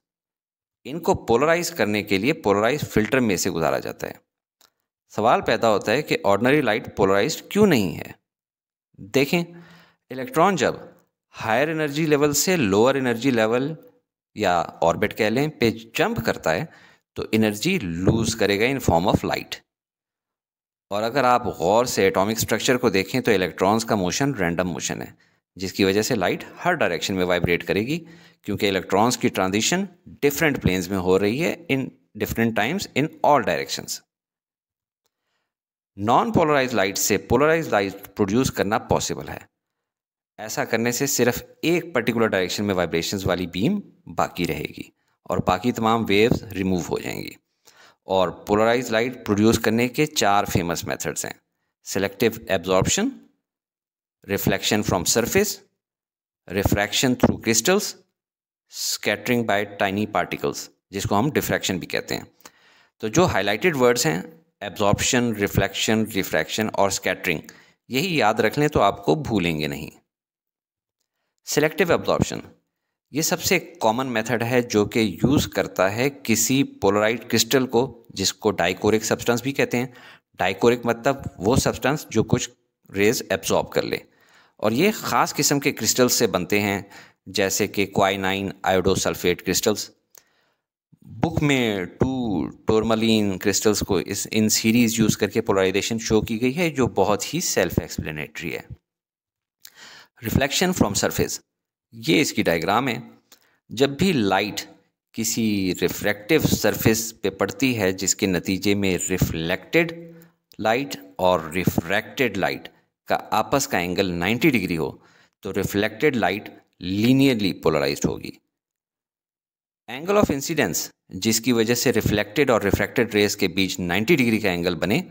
इनको पोलराइज करने के लिए पोलराइज फिल्टर में से गुजारा जाता है सवाल पैदा होता है कि ऑर्डनरी लाइट पोलराइज क्यों नहीं है देखें इलेक्ट्रॉन जब हायर एनर्जी लेवल से लोअर एनर्जी लेवल या ऑर्बिट कह लें पे जंप करता है तो एनर्जी लूज करेगा इन फॉर्म ऑफ लाइट और अगर आप गौर से एटॉमिक स्ट्रक्चर को देखें तो इलेक्ट्रॉन्स का मोशन रैंडम मोशन है जिसकी वजह से लाइट हर डायरेक्शन में वाइब्रेट करेगी क्योंकि इलेक्ट्रॉन्स की ट्रांजिशन डिफरेंट प्लेन्स में हो रही है in different times in all directions non polarise light से पोलराइज लाइट प्रोड्यूस करना पॉसिबल है ऐसा करने से सिर्फ एक पर्टिकुलर डायरेक्शन में वाइब्रेशंस वाली बीम बाकी रहेगी और बाकी तमाम वेव्स रिमूव हो जाएंगी और पोलराइज लाइट प्रोड्यूस करने के चार फेमस मेथड्स हैं selective absorption reflection from surface refraction through crystals scattering by tiny particles जिसको हम डिफ्रैक्शन भी कहते हैं तो जो हाईलाइटेड वर्ड्स हैं एब्जॉर्प्शन रिफ्लेक्शन रिफ्रैक्शन और स्कैटरिंग यही याद रख लें तो आपको भूलेंगे नहीं सेलेक्टिव एब्जॉर्प्शन ये सबसे कॉमन मेथड है जो कि यूज़ करता है किसी पोलराइड क्रिस्टल को जिसको डाइकोरिक सब्सटेंस भी कहते हैं डाइकोरिक मतलब वो सब्सटेंस जो कुछ रेज एब्जॉर्ब कर ले और ये ख़ास किस्म के क्रिस्टल्स से बनते हैं जैसे कि क्वाइनाइन आयोडोसल्फेट क्रिस्टल्स बुक में टू टोरमलिन क्रिस्टल्स को इस इन सीरीज़ यूज़ करके पोलराइजेशन शो की गई है जो बहुत ही सेल्फ एक्सप्लेनेटरी है रिफ्लेक्शन फ्रॉम सरफेस ये इसकी डायग्राम है जब भी लाइट किसी रिफ्रैक्टिव सरफेस पे पड़ती है जिसके नतीजे में रिफ्लेक्टेड लाइट और रिफ्रैक्टेड लाइट का आपस का एंगल 90 डिग्री हो तो रिफ्लेक्टेड लाइट लीनियरली पोलराइज्ड होगी एंगल ऑफ इंसिडेंस जिसकी वजह से रिफ्लेक्टेड और रिफ्रैक्टेड रेस के बीच 90 डिग्री का एंगल बने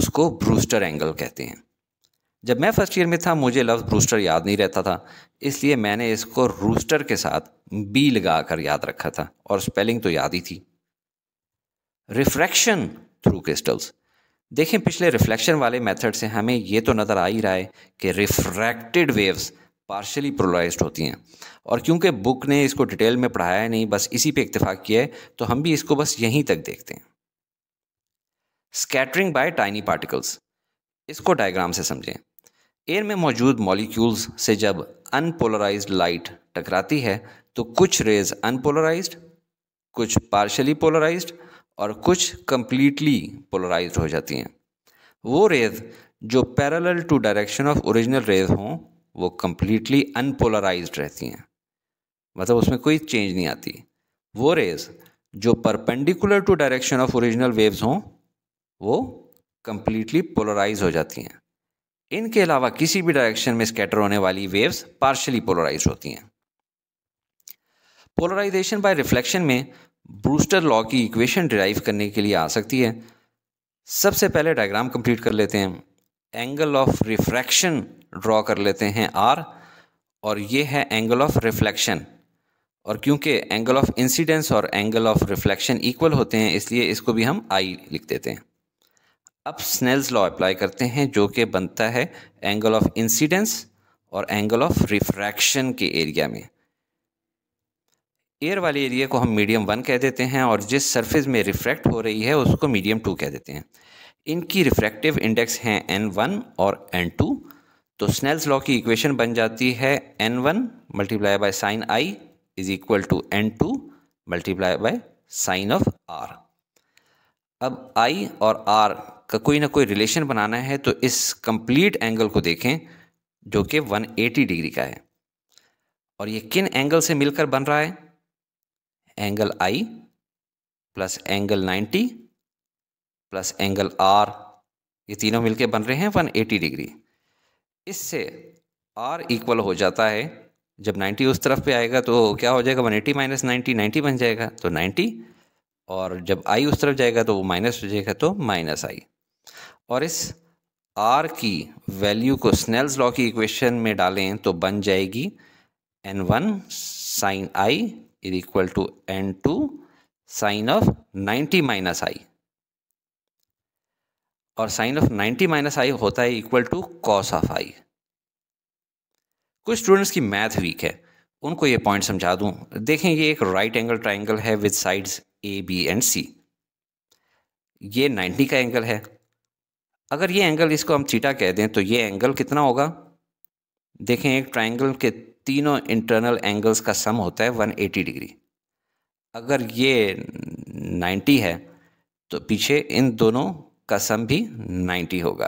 उसको ब्रूस्टर एंगल कहते हैं जब मैं फर्स्ट ईयर में था मुझे लफ्ज़ ब्रूस्टर याद नहीं रहता था इसलिए मैंने इसको रूस्टर के साथ बी लगा कर याद रखा था और स्पेलिंग तो याद ही थी रिफ्रैक्शन थ्रू क्रिस्टल्स देखें पिछले रिफ्लेक्शन वाले मेथड से हमें ये तो नज़र आ ही रहा है कि रिफ्रैक्टेड वेव्स पार्शली प्रोलाइज होती हैं और क्योंकि बुक ने इसको डिटेल में पढ़ाया नहीं बस इसी पे इतफाक़ किया है तो हम भी इसको बस यहीं तक देखते हैं स्कैटरिंग बाय टाइनी पार्टिकल्स इसको डायग्राम से समझें एयर में मौजूद मॉलिक्यूल्स से जब अनपोलराइज्ड लाइट टकराती है तो कुछ रेज अनपोलराइज्ड कुछ पार्शली पोलराइज्ड और कुछ कम्प्लीटली पोलराइज्ड हो जाती हैं वो रेज जो parallel to direction of original rays हों वो कम्प्लीटली अनपोलराइज्ड रहती हैं मतलब उसमें कोई चेंज नहीं आती वो रेज जो perpendicular to direction of original waves हों वो कम्प्लीटली पोलराइज हो जाती हैं इनके अलावा किसी भी डायरेक्शन में स्कैटर होने वाली वेव्स पार्शली पोलराइज होती हैं पोलराइजेशन बाय रिफ्लेक्शन में ब्रूस्टर लॉ की इक्वेशन डिराइव करने के लिए आ सकती है सबसे पहले डायग्राम कंप्लीट कर लेते हैं एंगल ऑफ रिफ्रैक्शन ड्रॉ कर लेते हैं आर और ये है एंगल ऑफ रिफ्लेक्शन और क्योंकि एंगल ऑफ इंसिडेंस और एंगल ऑफ रिफ्लेक्शन इक्वल होते हैं इसलिए इसको भी हम आई लिख देते हैं अब स्नेल्स लॉ अप्लाई करते हैं जो कि बनता है एंगल ऑफ इंसिडेंस और एंगल ऑफ रिफ्रैक्शन के एरिया में एयर वाले एरिया को हम मीडियम वन कह देते हैं और जिस सरफेस में रिफ्रैक्ट हो रही है उसको मीडियम टू कह देते हैं इनकी रिफ्रैक्टिव इंडेक्स हैं एन वन और एन टू तो स्नेल्स लॉ की इक्वेशन बन जाती है N one multiply by sine I is equal to N two multiply by sine of R अब आई और आर का कोई ना कोई रिलेशन बनाना है तो इस कंप्लीट एंगल को देखें जो कि 180 डिग्री का है और ये किन एंगल से मिलकर बन रहा है angle I plus angle 90 plus angle R ये तीनों मिलकर बन रहे हैं 180 डिग्री इससे आर इक्वल हो जाता है जब 90 उस तरफ पे आएगा तो क्या हो जाएगा 180 माइनस नाइन्टी नाइन्टी बन जाएगा तो 90 और जब आई उस तरफ जाएगा तो वो माइनस हो जाएगा तो माइनस आई और इस आर की वैल्यू को स्नेल्स लॉ की इक्वेशन में डालें तो बन जाएगी N one sine I is equal to N two sine of ninety minus I और sine of ninety minus I होता है equal to cos of I कुछ स्टूडेंट्स की मैथ वीक है उनको ये पॉइंट समझा दूं देखें ये एक राइट एंगल ट्राइंगल है with sides A B and C ये 90 का एंगल है अगर ये एंगल इसको हम थीटा कह दें तो ये एंगल कितना होगा देखें एक ट्राइंगल के तीनों इंटरनल एंगल्स का सम होता है 180 डिग्री अगर ये 90 है तो पीछे इन दोनों का सम भी 90 होगा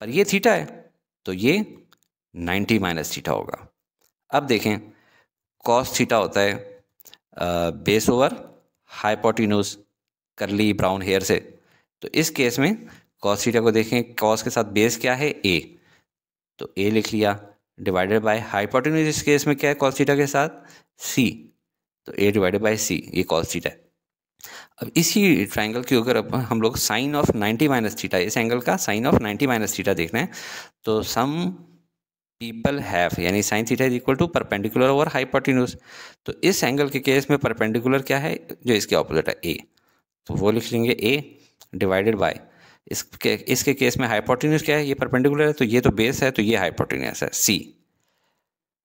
पर ये थीटा है तो ये 90 माइनस थीटा होगा अब देखें कॉस थीटा होता है बेस ओवर हाइपोटिनोज करली ब्राउन हेयर से तो इस केस में कॉस थीटा को देखें कॉस के साथ बेस क्या है ए तो ए लिख लिया डिवाइडेड बाय हाइपोटेन्यूज इस केस में क्या है कॉस थीटा के साथ सी तो ए डिवाइडेड बाय सी ये कॉस थीटा है अब इसी ट्राइंगल के अगर हम लोग साइन ऑफ 90 माइनस थीटा इस एंगल का साइन ऑफ 90 माइनस थीटा देख रहे हैं तो सम पीपल हैव यानी sine theta is equal to perpendicular over hypotenuse तो इस एंगल के केस में परपेंडिकुलर क्या है जो इसके ऑपोजिट है ए तो वो लिख लेंगे ए डिवाइडेड बाय इसके इसके केस में हाइपोटिनियस क्या है ये परपेंडिकुलर है तो ये तो बेस है तो ये हाइपोटिनियस है सी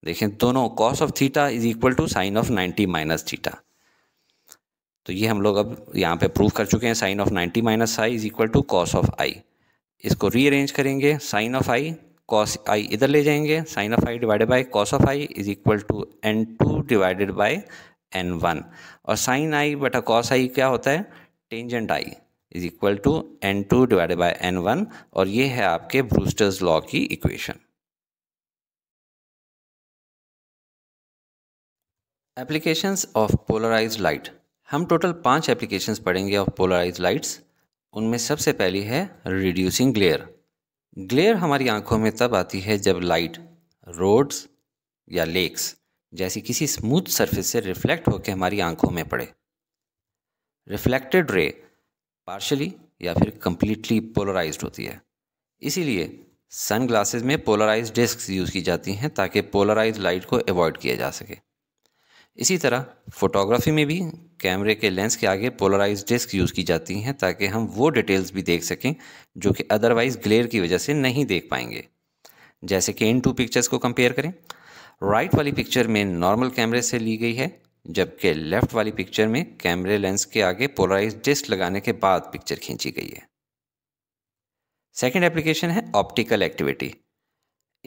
देखें दोनों cos of theta is equal to sine of ninety minus theta तो ये हम लोग अब यहाँ पे प्रूव कर चुके हैं sine of ninety minus I is equal to cos of I इसको रीअरेंज करेंगे sine of I cos I इधर ले जाएंगे sine of I divided by cos of I is equal to N two divided by N one और sine I बटा cos I क्या होता है tangent I is equal to N two divide by N one और ये है आपके Brewster's law की equation applications of polarise light हम टोटल पांच एप्लीकेशंस पढ़ेंगे ऑफ पोलराइज लाइट्स उनमें सबसे पहली है रिड्यूसिंग ग्लेयर ग्लेयर हमारी आंखों में तब आती है जब लाइट रोड्स या लेक्स जैसी किसी स्मूथ सरफेस से रिफ्लेक्ट होकर हमारी आंखों में पड़े रिफ्लेक्टेड रे पार्शली या फिर कम्प्लीटली पोलराइज होती है इसीलिए सन ग्लासेज में पोलराइज डिस्क यूज़ की जाती हैं ताकि पोलराइज लाइट को अवॉइड किया जा सके इसी तरह फोटोग्राफी में भी कैमरे के लेंस के आगे पोलराइज डिस्क यूज़ की जाती हैं ताकि हम वो डिटेल्स भी देख सकें जो कि अदरवाइज़ ग्लेयर की वजह से नहीं देख पाएंगे जैसे कि इन टू पिक्चर्स को कंपेयर करें राइट वाली पिक्चर में नॉर्मल कैमरे से ली गई है जबकि लेफ़्ट वाली पिक्चर में कैमरे लेंस के आगे पोलराइज डिस्क लगाने के बाद पिक्चर खींची गई है सेकेंड एप्लीकेशन है ऑप्टिकल एक्टिविटी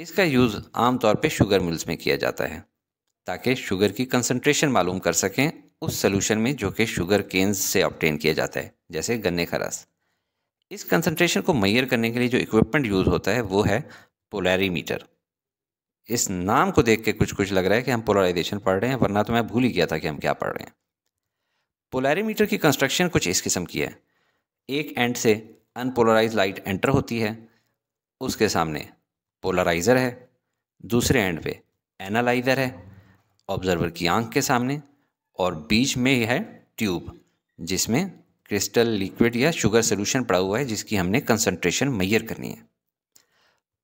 इसका यूज़ आमतौर पर शुगर मिल्स में किया जाता है ताकि शुगर की कंसनट्रेशन मालूम कर सकें उस सोल्यूशन में जो कि शुगर केन्स से ऑप्टेन किया जाता है जैसे गन्ने का रस इस कंसनट्रेशन को मैयर करने के लिए जो इक्विपमेंट यूज़ होता है वो है पोलैरीमीटर इस नाम को देख के कुछ कुछ लग रहा है कि हम पोलराइजेशन पढ़ रहे हैं वरना तो मैं भूल ही गया था कि हम क्या पढ़ रहे हैं पोलैरीमीटर की कंस्ट्रक्शन कुछ इस किस्म की है एक एंड से अनपोलराइज लाइट एंटर होती है उसके सामने पोलराइज़र है दूसरे एंड पे एनालाइज़र है ऑब्जर्वर की आंख के सामने और बीच में है ट्यूब जिसमें क्रिस्टल लिक्विड या शुगर सोल्यूशन पड़ा हुआ है जिसकी हमने कंसनट्रेशन मैयर करनी है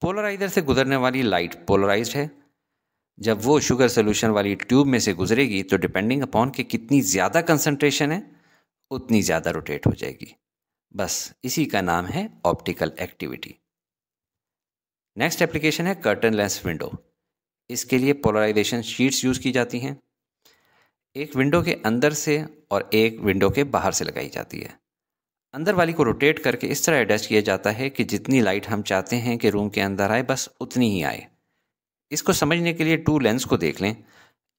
पोलराइजर से गुजरने वाली लाइट पोलराइज है जब वो शुगर सोल्यूशन वाली ट्यूब में से गुजरेगी तो डिपेंडिंग अपॉन कि कितनी ज़्यादा कंसनट्रेशन है उतनी ज़्यादा रोटेट हो जाएगी बस इसी का नाम है ऑप्टिकल एक्टिविटी नेक्स्ट एप्लीकेशन है कर्टन लेंस विंडो इसके लिए पोलराइजेशन शीट्स यूज़ की जाती हैं एक विंडो के अंदर से और एक विंडो के बाहर से लगाई जाती है अंदर वाली को रोटेट करके इस तरह एडजस्ट किया जाता है कि जितनी लाइट हम चाहते हैं कि रूम के अंदर आए बस उतनी ही आए इसको समझने के लिए टू लेंस को देख लें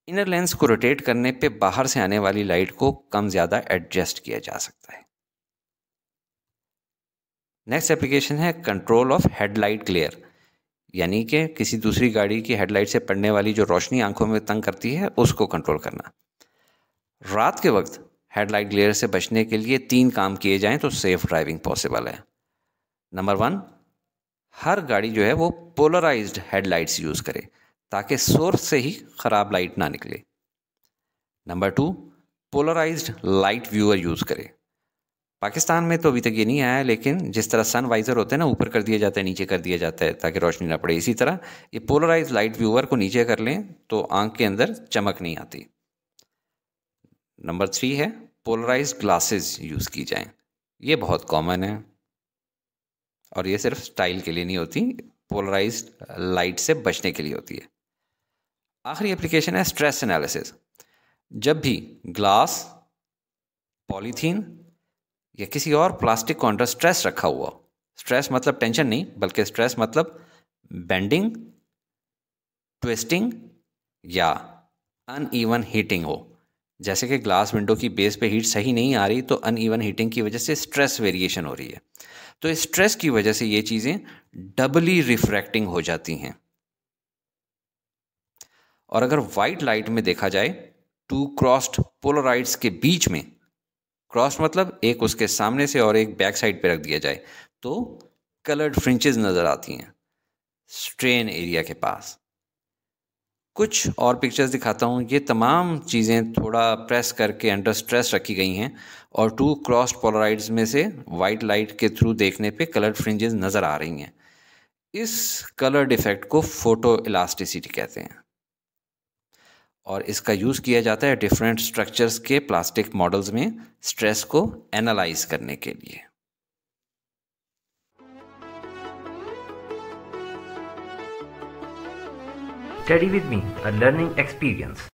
इनर लेंस को रोटेट करने पे बाहर से आने वाली लाइट को कम ज़्यादा एडजस्ट किया जा सकता है नेक्स्ट एप्लीकेशन है कंट्रोल ऑफ हेडलाइट क्लियर यानी कि किसी दूसरी गाड़ी की हेडलाइट से पड़ने वाली जो रोशनी आंखों में तंग करती है उसको कंट्रोल करना रात के वक्त हेडलाइट ग्लेयर से बचने के लिए तीन काम किए जाएं तो सेफ़ ड्राइविंग पॉसिबल है नंबर वन हर गाड़ी जो है वो पोलराइज्ड हेडलाइट्स यूज़ करे ताकि सोर्स से ही ख़राब लाइट ना निकले number two polarised light viewer use करे पाकिस्तान में तो अभी तक ये नहीं आया लेकिन जिस तरह सन वाइज़र होते हैं ना ऊपर कर दिया जाता है नीचे कर दिया जाता है ताकि रोशनी ना पड़े इसी तरह ये पोलराइज लाइट व्यूअर को नीचे कर लें तो आंख के अंदर चमक नहीं आती नंबर थ्री है पोलराइज ग्लासेस यूज़ की जाएं ये बहुत कॉमन है और ये सिर्फ स्टाइल के लिए नहीं होती पोलराइज लाइट से बचने के लिए होती है आखिरी एप्लीकेशन है स्ट्रेस एनालिसिस जब भी ग्लास पॉलीथीन या किसी और प्लास्टिक को अंडर स्ट्रेस रखा हुआ स्ट्रेस मतलब टेंशन नहीं बल्कि स्ट्रेस मतलब बेंडिंग ट्विस्टिंग या अनइवन हीटिंग हो जैसे कि ग्लास विंडो की बेस पे हीट सही नहीं आ रही तो ईवन हीटिंग की वजह से स्ट्रेस वेरिएशन हो रही है तो इस स्ट्रेस की वजह से ये चीज़ें डबली रिफ्रैक्टिंग हो जाती हैं और अगर वाइट लाइट में देखा जाए टू क्रॉस्ड पोलराइड्स के बीच में क्रॉस मतलब एक उसके सामने से और एक बैक साइड पे रख दिया जाए तो कलर्ड फ्रिंचेस नज़र आती हैं स्ट्रेन एरिया के पास कुछ और पिक्चर्स दिखाता हूँ ये तमाम चीज़ें थोड़ा प्रेस करके अंडर स्ट्रेस रखी गई हैं और टू क्रॉस्ड पोलराइड्स में से वाइट लाइट के थ्रू देखने पे कलर फ्रिंजेस नज़र आ रही हैं इस कलर डिफेक्ट को फोटो इलास्टिसिटी कहते हैं और इसका यूज़ किया जाता है डिफरेंट स्ट्रक्चर्स के प्लास्टिक मॉडल्स में स्ट्रेस को एनालाइज करने के लिए Study with me, a learning experience.